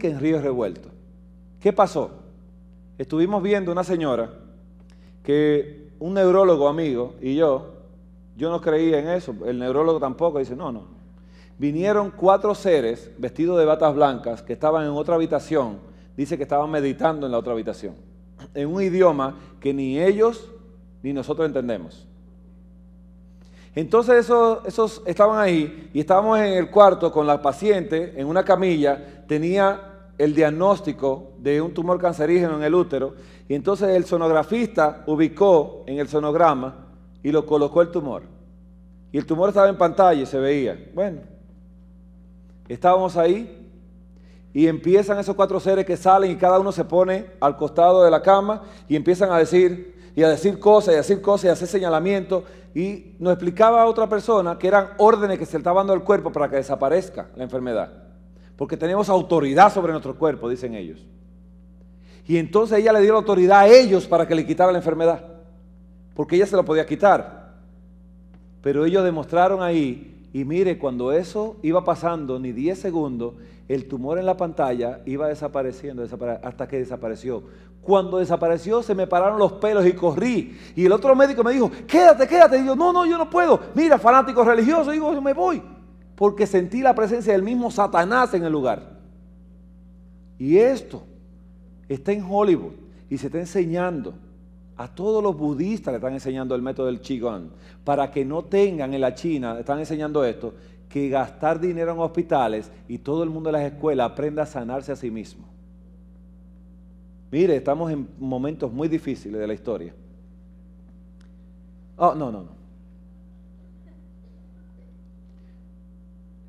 que en ríos revuelto? ¿Qué pasó? Estuvimos viendo una señora que un neurólogo amigo y yo, yo no creía en eso, el neurólogo tampoco, dice, no, no. Vinieron cuatro seres vestidos de batas blancas que estaban en otra habitación, dice que estaban meditando en la otra habitación, en un idioma que ni ellos ni nosotros entendemos. Entonces esos, estaban ahí y estábamos en el cuarto con la paciente en una camilla, tenía el diagnóstico de un tumor cancerígeno en el útero y entonces el sonografista ubicó en el sonograma y lo colocó el tumor. Y el tumor estaba en pantalla y se veía. Bueno, estábamos ahí y empiezan esos cuatro seres que salen y cada uno se pone al costado de la cama y empiezan a decir, y a decir cosas y a decir cosas y a hacer señalamientos. Y nos explicaba a otra persona que eran órdenes que se le estaba dando al cuerpo para que desaparezca la enfermedad. Porque tenemos autoridad sobre nuestro cuerpo, dicen ellos. Y entonces ella le dio la autoridad a ellos para que le quitara la enfermedad. Porque ella se lo podía quitar. Pero ellos demostraron ahí y mire, cuando eso iba pasando, ni 10 segundos, el tumor en la pantalla iba desapareciendo hasta que desapareció. Cuando desapareció se me pararon los pelos y corrí. Y el otro médico me dijo, quédate, quédate. Y yo, no, no, yo no puedo. Mira, fanático religioso, digo, yo me voy. Porque sentí la presencia del mismo Satanás en el lugar. Y esto está en Hollywood y se está enseñando. A todos los budistas le están enseñando el método del Qigong. Para que no tengan en la China, están enseñando esto, que gastar dinero en hospitales y todo el mundo en las escuelas aprenda a sanarse a sí mismo. Mire, estamos en momentos muy difíciles de la historia. Oh, no, no, no.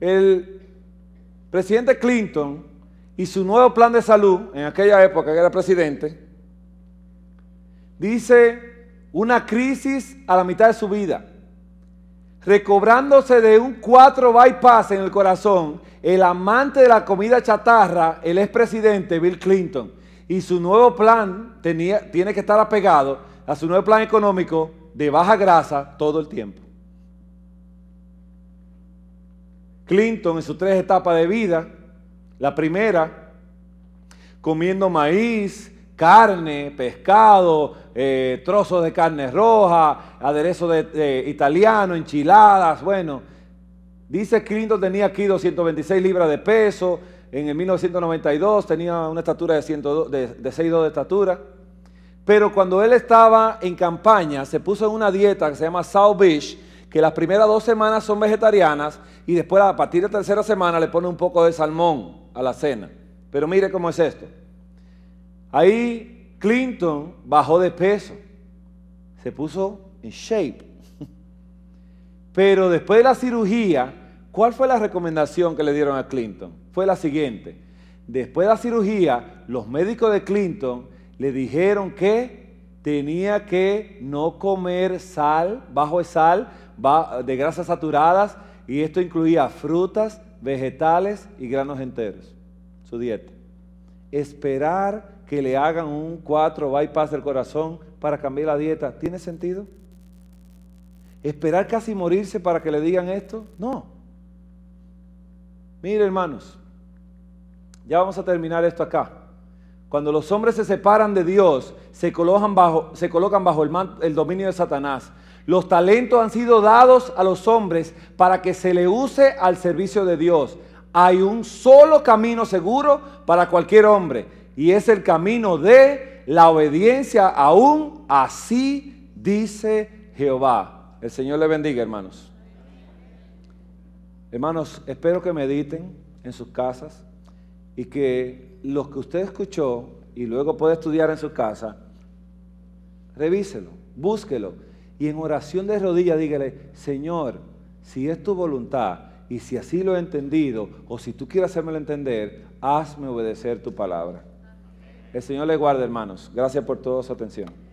El presidente Clinton y su nuevo plan de salud, en aquella época que era presidente, dice, una crisis a la mitad de su vida. Recobrándose de un cuatro bypass en el corazón, el amante de la comida chatarra, el expresidente Bill Clinton, y su nuevo plan tenía, tiene que estar apegado a su nuevo plan económico de baja grasa todo el tiempo. Clinton en sus tres etapas de vida, la primera, comiendo maíz, carne, pescado, eh, trozos de carne roja, aderezo de, italiano, enchiladas, bueno. Dice Clinton tenía aquí 226 libras de peso, en el 1992 tenía una estatura de, 102, de, de 6'2 de estatura, pero cuando él estaba en campaña se puso en una dieta que se llama South Beach, que las primeras dos semanas son vegetarianas y después a partir de la tercera semana le pone un poco de salmón a la cena. Pero mire cómo es esto. Ahí Clinton bajó de peso, se puso en shape. Pero después de la cirugía, ¿cuál fue la recomendación que le dieron a Clinton? Fue la siguiente. Después de la cirugía, los médicos de Clinton le dijeron que tenía que no comer sal, bajo de sal, de grasas saturadas, y esto incluía frutas, vegetales y granos enteros, su dieta. Esperar que le hagan un 4 bypass del corazón para cambiar la dieta, ¿tiene sentido? ¿Esperar casi morirse para que le digan esto? No. Mire, hermanos, ya vamos a terminar esto acá. Cuando los hombres se separan de Dios, se colocan bajo, se colocan bajo el, el dominio de Satanás. Los talentos han sido dados a los hombres para que se le use al servicio de Dios. Hay un solo camino seguro para cualquier hombre y es el camino de la obediencia aún así dice Jehová. El Señor le bendiga, hermanos. Hermanos, espero que mediten en sus casas y que lo que usted escuchó y luego puede estudiar en su casa, revíselo, búsquelo y en oración de rodillas dígale, Señor, si es tu voluntad y si así lo he entendido o si tú quieres hacérmelo entender, hazme obedecer tu palabra. El Señor les guarda, hermanos. Gracias por toda su atención.